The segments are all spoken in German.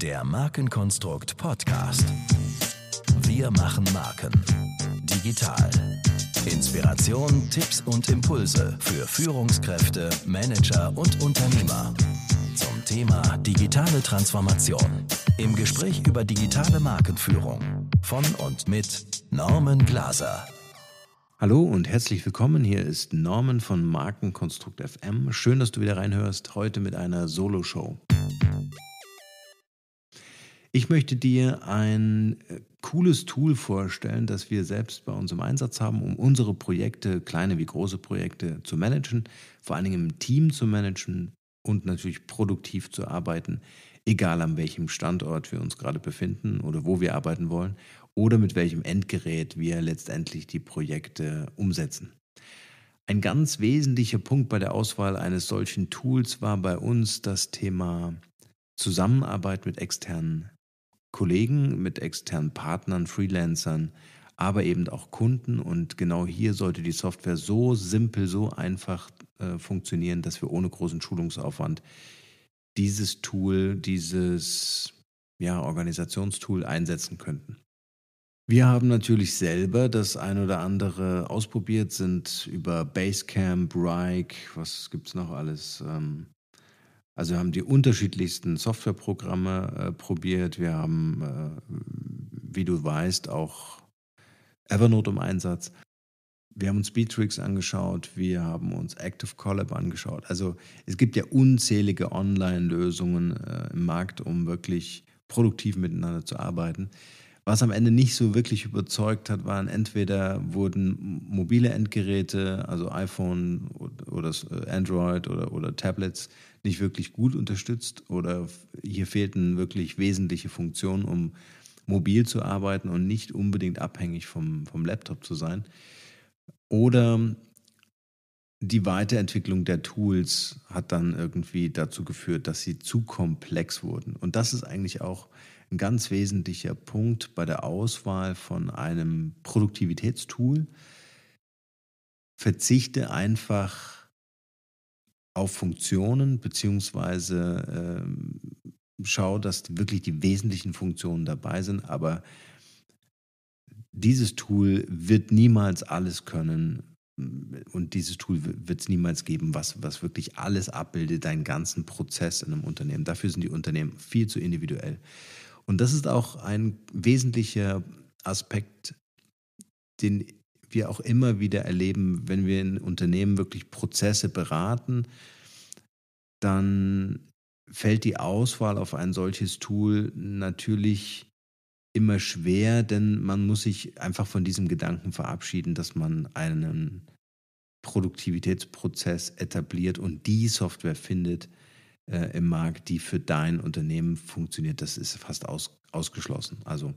Der Markenkonstrukt Podcast. Wir machen Marken. Digital. Inspiration, Tipps und Impulse für Führungskräfte, Manager und Unternehmer. Zum Thema digitale Transformation. Im Gespräch über digitale Markenführung. Von und mit Norman Glaser. Hallo und herzlich willkommen. Hier ist Norman von Markenkonstrukt FM. Schön, dass du wieder reinhörst. Heute mit einer Solo-Show. Ich möchte dir ein äh, cooles Tool vorstellen, das wir selbst bei uns im Einsatz haben, um unsere Projekte, kleine wie große Projekte, zu managen, vor allen Dingen im Team zu managen und natürlich produktiv zu arbeiten, egal an welchem Standort wir uns gerade befinden oder wo wir arbeiten wollen oder mit welchem Endgerät wir letztendlich die Projekte umsetzen. Ein ganz wesentlicher Punkt bei der Auswahl eines solchen Tools war bei uns das Thema Zusammenarbeit mit externen Kollegen, mit externen Partnern, Freelancern, aber eben auch Kunden. Und genau hier sollte die Software so simpel, so einfach äh, funktionieren, dass wir ohne großen Schulungsaufwand dieses Tool, dieses ja, Organisationstool einsetzen könnten. Wir haben natürlich selber das ein oder andere ausprobiert, sind über Basecamp, Rike, was gibt es noch alles? Ähm, also wir haben die unterschiedlichsten Softwareprogramme äh, probiert. Wir haben, äh, wie du weißt, auch Evernote im Einsatz. Wir haben uns Beatrix angeschaut, wir haben uns Active Collab angeschaut. Also es gibt ja unzählige Online-Lösungen äh, im Markt, um wirklich produktiv miteinander zu arbeiten. Was am Ende nicht so wirklich überzeugt hat, waren entweder wurden mobile Endgeräte, also iPhone oder äh, Android oder, oder Tablets, nicht wirklich gut unterstützt oder hier fehlten wirklich wesentliche Funktionen, um mobil zu arbeiten und nicht unbedingt abhängig vom, vom Laptop zu sein. Oder die Weiterentwicklung der Tools hat dann irgendwie dazu geführt, dass sie zu komplex wurden. Und das ist eigentlich auch ein ganz wesentlicher Punkt bei der Auswahl von einem Produktivitätstool. Verzichte einfach auf Funktionen, beziehungsweise äh, schau, dass wirklich die wesentlichen Funktionen dabei sind, aber dieses Tool wird niemals alles können und dieses Tool wird es niemals geben, was, was wirklich alles abbildet, deinen ganzen Prozess in einem Unternehmen. Dafür sind die Unternehmen viel zu individuell. Und das ist auch ein wesentlicher Aspekt, den wir auch immer wieder erleben, wenn wir in Unternehmen wirklich Prozesse beraten, dann fällt die Auswahl auf ein solches Tool natürlich immer schwer, denn man muss sich einfach von diesem Gedanken verabschieden, dass man einen Produktivitätsprozess etabliert und die Software findet äh, im Markt, die für dein Unternehmen funktioniert. Das ist fast aus, ausgeschlossen. Also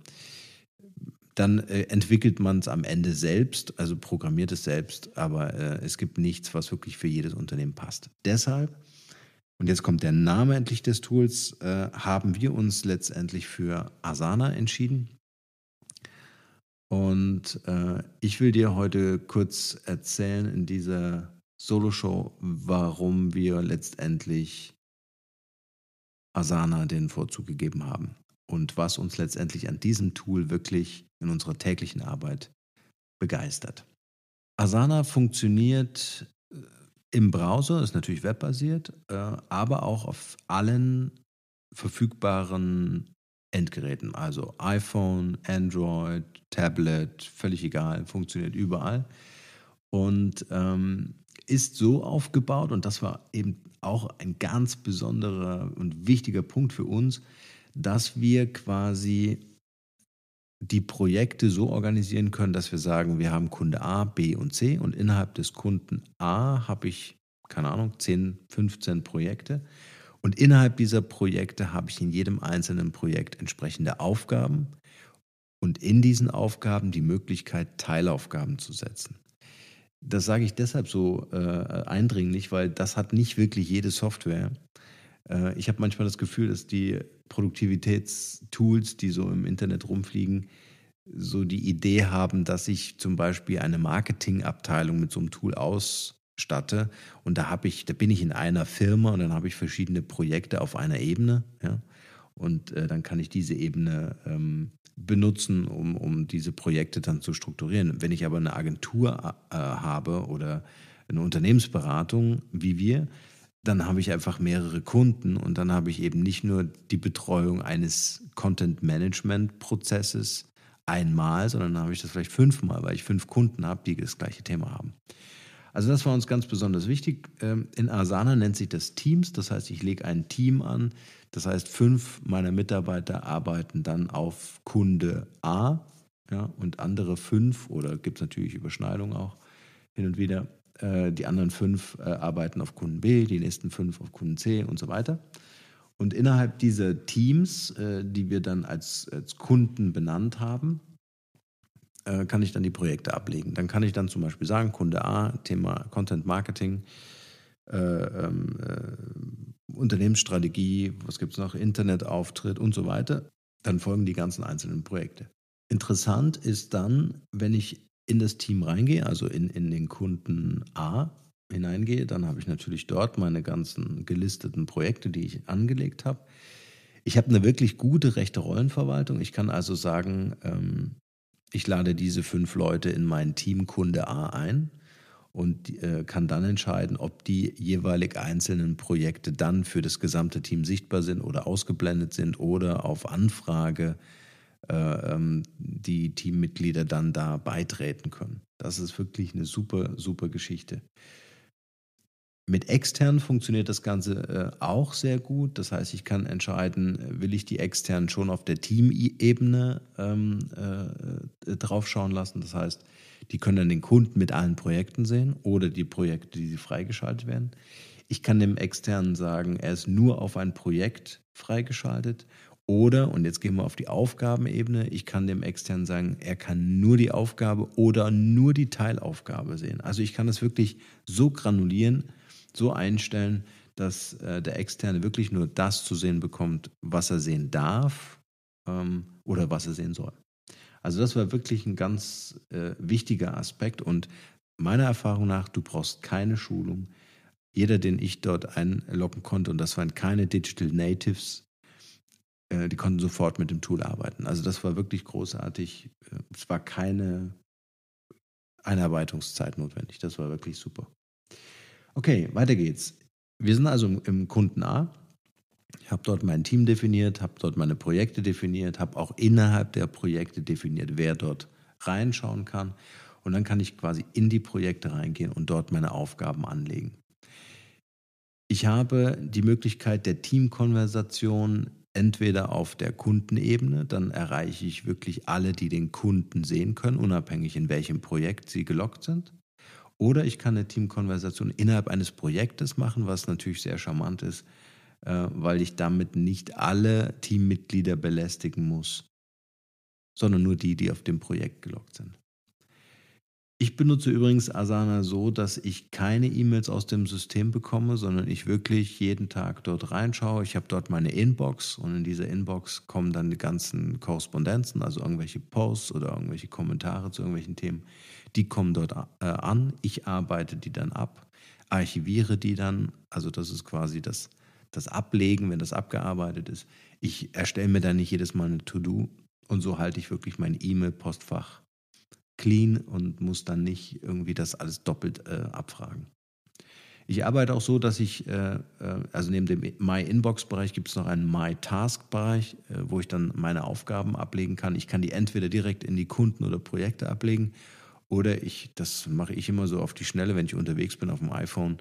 dann äh, entwickelt man es am Ende selbst, also programmiert es selbst, aber äh, es gibt nichts, was wirklich für jedes Unternehmen passt. Deshalb, und jetzt kommt der Name endlich des Tools, äh, haben wir uns letztendlich für Asana entschieden. Und äh, ich will dir heute kurz erzählen in dieser Solo-Show, warum wir letztendlich Asana den Vorzug gegeben haben und was uns letztendlich an diesem Tool wirklich in unserer täglichen Arbeit begeistert. Asana funktioniert äh, im Browser, ist natürlich webbasiert, äh, aber auch auf allen verfügbaren Endgeräten, also iPhone, Android, Tablet, völlig egal, funktioniert überall und ähm, ist so aufgebaut und das war eben auch ein ganz besonderer und wichtiger Punkt für uns, dass wir quasi die Projekte so organisieren können, dass wir sagen, wir haben Kunde A, B und C und innerhalb des Kunden A habe ich, keine Ahnung, 10, 15 Projekte. Und innerhalb dieser Projekte habe ich in jedem einzelnen Projekt entsprechende Aufgaben und in diesen Aufgaben die Möglichkeit, Teilaufgaben zu setzen. Das sage ich deshalb so äh, eindringlich, weil das hat nicht wirklich jede Software. Äh, ich habe manchmal das Gefühl, dass die Produktivitätstools, die so im Internet rumfliegen, so die Idee haben, dass ich zum Beispiel eine Marketingabteilung mit so einem Tool ausstatte und da habe ich, da bin ich in einer Firma und dann habe ich verschiedene Projekte auf einer Ebene, ja. Und äh, dann kann ich diese Ebene ähm, benutzen, um, um diese Projekte dann zu strukturieren. Wenn ich aber eine Agentur äh, habe oder eine Unternehmensberatung wie wir, dann habe ich einfach mehrere Kunden und dann habe ich eben nicht nur die Betreuung eines Content-Management-Prozesses einmal, sondern dann habe ich das vielleicht fünfmal, weil ich fünf Kunden habe, die das gleiche Thema haben. Also das war uns ganz besonders wichtig. Ähm, in Asana nennt sich das Teams, das heißt, ich lege ein Team an. Das heißt, fünf meiner Mitarbeiter arbeiten dann auf Kunde A ja, und andere fünf, oder gibt es natürlich Überschneidungen auch hin und wieder, äh, die anderen fünf äh, arbeiten auf Kunden B, die nächsten fünf auf Kunden C und so weiter. Und innerhalb dieser Teams, äh, die wir dann als, als Kunden benannt haben, äh, kann ich dann die Projekte ablegen. Dann kann ich dann zum Beispiel sagen, Kunde A, Thema Content Marketing, äh, ähm, äh, Unternehmensstrategie, was gibt es noch, Internetauftritt und so weiter. Dann folgen die ganzen einzelnen Projekte. Interessant ist dann, wenn ich in das Team reingehe, also in, in den Kunden A hineingehe, dann habe ich natürlich dort meine ganzen gelisteten Projekte, die ich angelegt habe. Ich habe eine wirklich gute rechte Rollenverwaltung. Ich kann also sagen, ähm, ich lade diese fünf Leute in mein Team Kunde A ein und äh, kann dann entscheiden, ob die jeweilig einzelnen Projekte dann für das gesamte Team sichtbar sind oder ausgeblendet sind oder auf Anfrage äh, ähm, die Teammitglieder dann da beitreten können. Das ist wirklich eine super, super Geschichte. Mit externen funktioniert das Ganze äh, auch sehr gut. Das heißt, ich kann entscheiden, will ich die externen schon auf der Teamebene ähm, äh, draufschauen lassen. Das heißt, die können dann den Kunden mit allen Projekten sehen oder die Projekte, die freigeschaltet werden. Ich kann dem externen sagen, er ist nur auf ein Projekt freigeschaltet oder, und jetzt gehen wir auf die Aufgabenebene, ich kann dem externen sagen, er kann nur die Aufgabe oder nur die Teilaufgabe sehen. Also ich kann das wirklich so granulieren, so einstellen, dass äh, der externe wirklich nur das zu sehen bekommt, was er sehen darf ähm, oder was er sehen soll. Also das war wirklich ein ganz äh, wichtiger Aspekt und meiner Erfahrung nach, du brauchst keine Schulung. Jeder, den ich dort einloggen konnte, und das waren keine Digital Natives, äh, die konnten sofort mit dem Tool arbeiten. Also das war wirklich großartig. Äh, es war keine Einarbeitungszeit notwendig. Das war wirklich super. Okay, weiter geht's. Wir sind also im, im Kunden A. Ich habe dort mein Team definiert, habe dort meine Projekte definiert, habe auch innerhalb der Projekte definiert, wer dort reinschauen kann. Und dann kann ich quasi in die Projekte reingehen und dort meine Aufgaben anlegen. Ich habe die Möglichkeit der Teamkonversation entweder auf der Kundenebene, dann erreiche ich wirklich alle, die den Kunden sehen können, unabhängig in welchem Projekt sie gelockt sind. Oder ich kann eine Teamkonversation innerhalb eines Projektes machen, was natürlich sehr charmant ist, äh, weil ich damit nicht alle Teammitglieder belästigen muss, sondern nur die, die auf dem Projekt gelockt sind. Ich benutze übrigens Asana so, dass ich keine E-Mails aus dem System bekomme, sondern ich wirklich jeden Tag dort reinschaue. Ich habe dort meine Inbox und in dieser Inbox kommen dann die ganzen Korrespondenzen, also irgendwelche Posts oder irgendwelche Kommentare zu irgendwelchen Themen. Die kommen dort äh, an. Ich arbeite die dann ab, archiviere die dann. Also das ist quasi das, das Ablegen, wenn das abgearbeitet ist. Ich erstelle mir dann nicht jedes Mal eine To-Do und so halte ich wirklich mein E-Mail-Postfach clean und muss dann nicht irgendwie das alles doppelt äh, abfragen. Ich arbeite auch so, dass ich, äh, äh also neben dem My-Inbox-Bereich gibt es noch einen My-Task-Bereich, äh, wo ich dann meine Aufgaben ablegen kann. Ich kann die entweder direkt in die Kunden oder Projekte ablegen oder ich, das mache ich immer so auf die Schnelle, wenn ich unterwegs bin auf dem iPhone,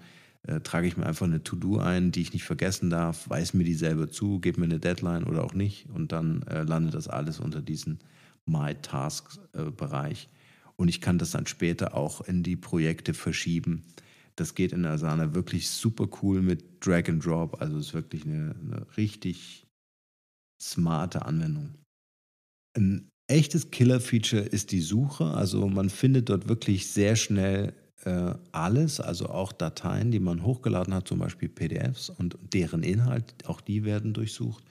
äh, trage ich mir einfach eine To-Do ein, die ich nicht vergessen darf, weise mir die selber zu, gebe mir eine Deadline oder auch nicht und dann äh, landet das alles unter diesem My-Task-Bereich äh, und ich kann das dann später auch in die Projekte verschieben. Das geht in Asana wirklich super cool mit Drag and Drop. Also ist wirklich eine, eine richtig smarte Anwendung. Ein echtes Killer-Feature ist die Suche. Also man findet dort wirklich sehr schnell äh, alles, also auch Dateien, die man hochgeladen hat, zum Beispiel PDFs und deren Inhalt, auch die werden durchsucht.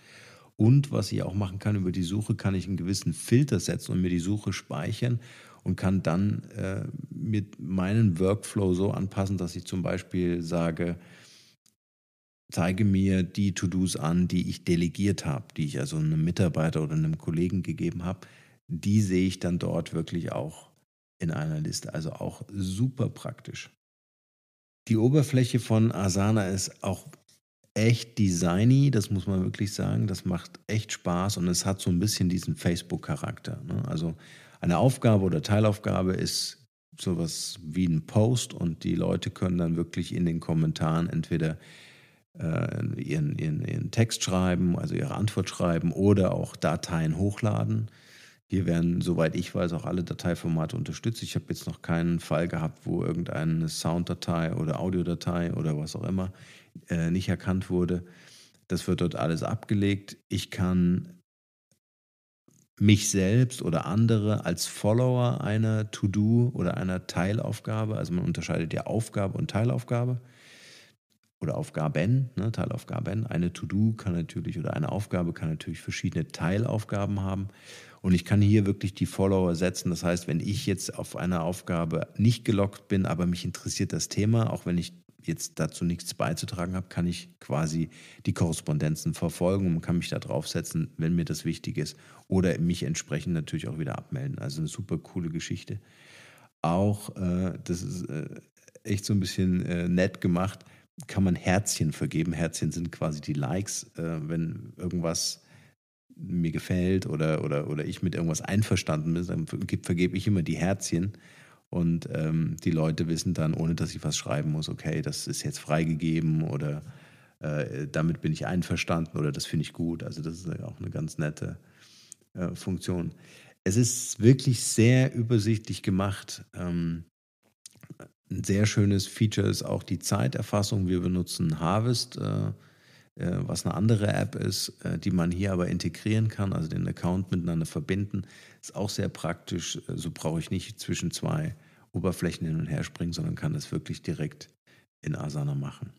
Und was ich auch machen kann über die Suche, kann ich einen gewissen Filter setzen und mir die Suche speichern und kann dann äh, mit meinem Workflow so anpassen, dass ich zum Beispiel sage, zeige mir die To-Dos an, die ich delegiert habe, die ich also einem Mitarbeiter oder einem Kollegen gegeben habe. Die sehe ich dann dort wirklich auch in einer Liste. Also auch super praktisch. Die Oberfläche von Asana ist auch echt designy, das muss man wirklich sagen. Das macht echt Spaß und es hat so ein bisschen diesen Facebook-Charakter. Ne? Also eine Aufgabe oder Teilaufgabe ist sowas wie ein Post und die Leute können dann wirklich in den Kommentaren entweder äh, ihren, ihren, ihren Text schreiben, also ihre Antwort schreiben oder auch Dateien hochladen. Hier werden, soweit ich weiß, auch alle Dateiformate unterstützt. Ich habe jetzt noch keinen Fall gehabt, wo irgendeine Sounddatei oder Audiodatei oder was auch immer äh, nicht erkannt wurde. Das wird dort alles abgelegt. Ich kann mich selbst oder andere als Follower einer To-Do oder einer Teilaufgabe, also man unterscheidet ja Aufgabe und Teilaufgabe oder Aufgaben, ne, Teilaufgaben. Eine To-Do kann natürlich oder eine Aufgabe kann natürlich verschiedene Teilaufgaben haben. Und ich kann hier wirklich die Follower setzen. Das heißt, wenn ich jetzt auf einer Aufgabe nicht gelockt bin, aber mich interessiert das Thema, auch wenn ich jetzt dazu nichts beizutragen habe, kann ich quasi die Korrespondenzen verfolgen und kann mich da draufsetzen, wenn mir das wichtig ist. Oder mich entsprechend natürlich auch wieder abmelden. Also eine super coole Geschichte. Auch, äh, das ist äh, echt so ein bisschen äh, nett gemacht, kann man Herzchen vergeben. Herzchen sind quasi die Likes, äh, wenn irgendwas mir gefällt oder, oder, oder ich mit irgendwas einverstanden bin, dann vergebe ich immer die Herzchen. Und ähm, die Leute wissen dann, ohne dass ich was schreiben muss, okay, das ist jetzt freigegeben oder äh, damit bin ich einverstanden oder das finde ich gut. Also das ist auch eine ganz nette äh, Funktion. Es ist wirklich sehr übersichtlich gemacht. Ähm, ein sehr schönes Feature ist auch die Zeiterfassung. Wir benutzen Harvest. Äh, äh, was eine andere App ist, äh, die man hier aber integrieren kann, also den Account miteinander verbinden. Ist auch sehr praktisch. Äh, so brauche ich nicht zwischen zwei Oberflächen hin und her springen, sondern kann das wirklich direkt in Asana machen.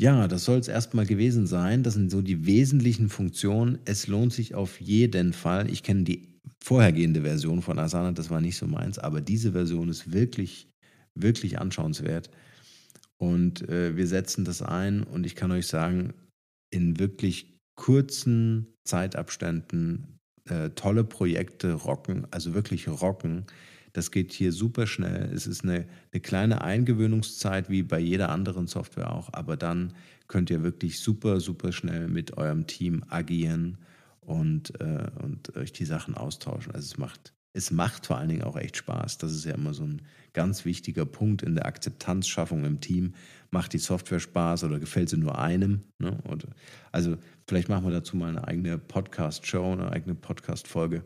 Ja, das soll es erstmal gewesen sein. Das sind so die wesentlichen Funktionen. Es lohnt sich auf jeden Fall. Ich kenne die vorhergehende Version von Asana, das war nicht so meins, aber diese Version ist wirklich, wirklich anschauenswert. Und äh, wir setzen das ein und ich kann euch sagen, in wirklich kurzen Zeitabständen äh, tolle Projekte rocken, also wirklich rocken. Das geht hier super schnell. Es ist eine, eine kleine Eingewöhnungszeit, wie bei jeder anderen Software auch, aber dann könnt ihr wirklich super, super schnell mit eurem Team agieren und, äh, und euch die Sachen austauschen. Also es macht es macht vor allen Dingen auch echt Spaß. Das ist ja immer so ein ganz wichtiger Punkt in der Akzeptanzschaffung im Team. Macht die Software Spaß oder gefällt sie nur einem? Ne? also vielleicht machen wir dazu mal eine eigene Podcast-Show, eine eigene Podcast-Folge,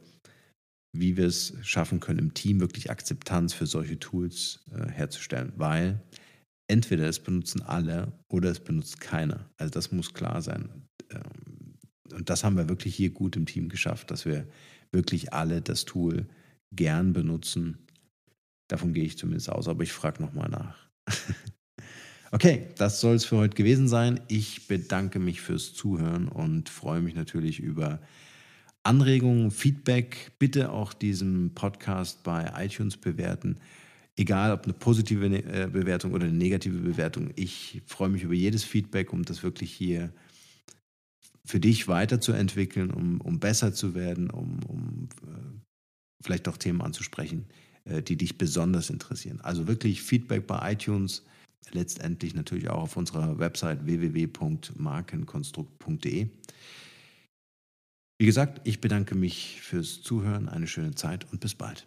wie wir es schaffen können, im Team wirklich Akzeptanz für solche Tools äh, herzustellen. Weil entweder es benutzen alle oder es benutzt keiner. Also das muss klar sein. Ähm, und das haben wir wirklich hier gut im Team geschafft, dass wir wirklich alle das Tool gern benutzen. Davon gehe ich zumindest aus, aber ich frage nochmal nach. okay, das soll es für heute gewesen sein. Ich bedanke mich fürs Zuhören und freue mich natürlich über Anregungen, Feedback. Bitte auch diesen Podcast bei iTunes bewerten. Egal ob eine positive äh, Bewertung oder eine negative Bewertung. Ich freue mich über jedes Feedback, um das wirklich hier zu für dich weiterzuentwickeln, um, um besser zu werden, um, um äh, vielleicht auch Themen anzusprechen, äh, die dich besonders interessieren. Also wirklich Feedback bei iTunes, letztendlich natürlich auch auf unserer Website www.markenkonstrukt.de. Wie gesagt, ich bedanke mich fürs Zuhören, eine schöne Zeit und bis bald.